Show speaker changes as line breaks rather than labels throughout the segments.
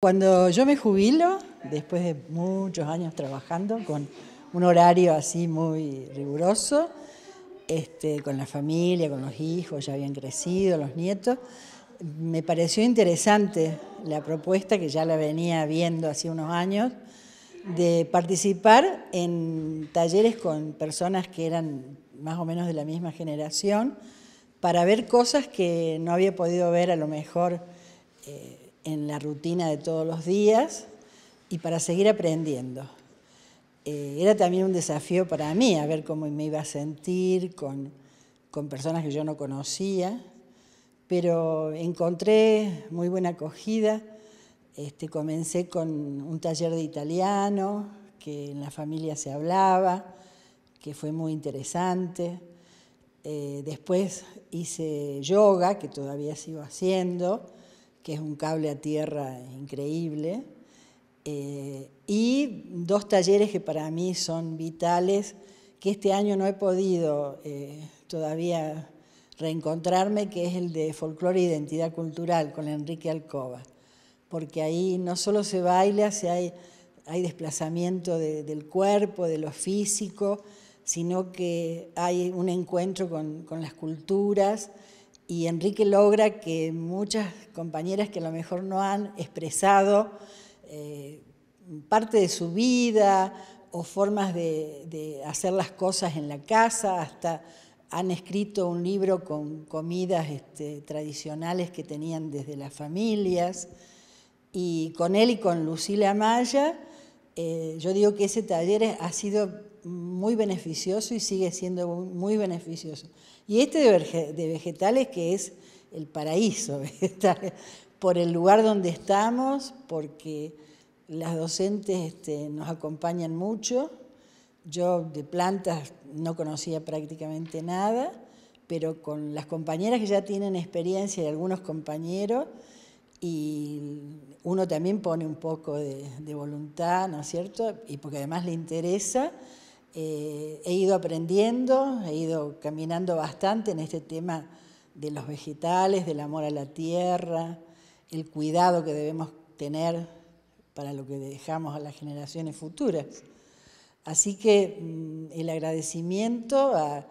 Cuando yo me jubilo, después de muchos años trabajando con un horario así muy riguroso, este, con la familia, con los hijos, ya habían crecido, los nietos, me pareció interesante la propuesta que ya la venía viendo hace unos años de participar en talleres con personas que eran más o menos de la misma generación para ver cosas que no había podido ver a lo mejor. Eh, en la rutina de todos los días y para seguir aprendiendo. Eh, era también un desafío para mí, a ver cómo me iba a sentir con, personas que yo no conocía, pero encontré muy buena acogida. Este, comencé con un taller de italiano que en la familia se hablaba, que fue muy interesante. Eh, después hice yoga, que todavía sigo haciendo que es un cable a tierra increíble, eh, y dos talleres que para mí son vitales, que este año no he podido eh, todavía reencontrarme, que es el de folclore e identidad cultural con Enrique Alcoba, porque ahí no solo se baila, hay, hay desplazamiento del cuerpo, de lo físico, sino que hay un encuentro con, con las culturas y Enrique logra que muchas compañeras que a lo mejor no han expresado eh, parte de su vida o formas de, hacer las cosas en la casa, hasta han escrito un libro con comidas este, tradicionales que tenían desde las familias. Y con él y con Lucila Amaya, eh, yo digo que ese taller ha sido muy beneficioso y sigue siendo muy beneficioso. Y este de vegetales que es el paraíso vegetal, por el lugar donde estamos, porque las docentes este, nos acompañan mucho. Yo de plantas no conocía prácticamente nada, pero con las compañeras que ya tienen experiencia y algunos compañeros, y uno también pone un poco de voluntad, ¿no es cierto? Y porque además le interesa eh, he ido aprendiendo, he ido caminando bastante en este tema de los vegetales, del amor a la tierra, el cuidado que debemos tener para lo que dejamos a las generaciones futuras. Así que mm, el agradecimiento a,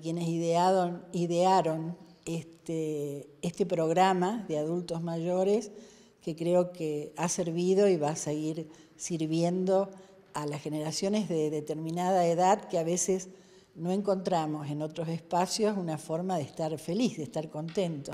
quienes idearon, este, este programa de adultos mayores que creo que ha servido y va a seguir sirviendo a las generaciones de determinada edad que a veces no encontramos en otros espacios una forma de estar feliz, de estar contento.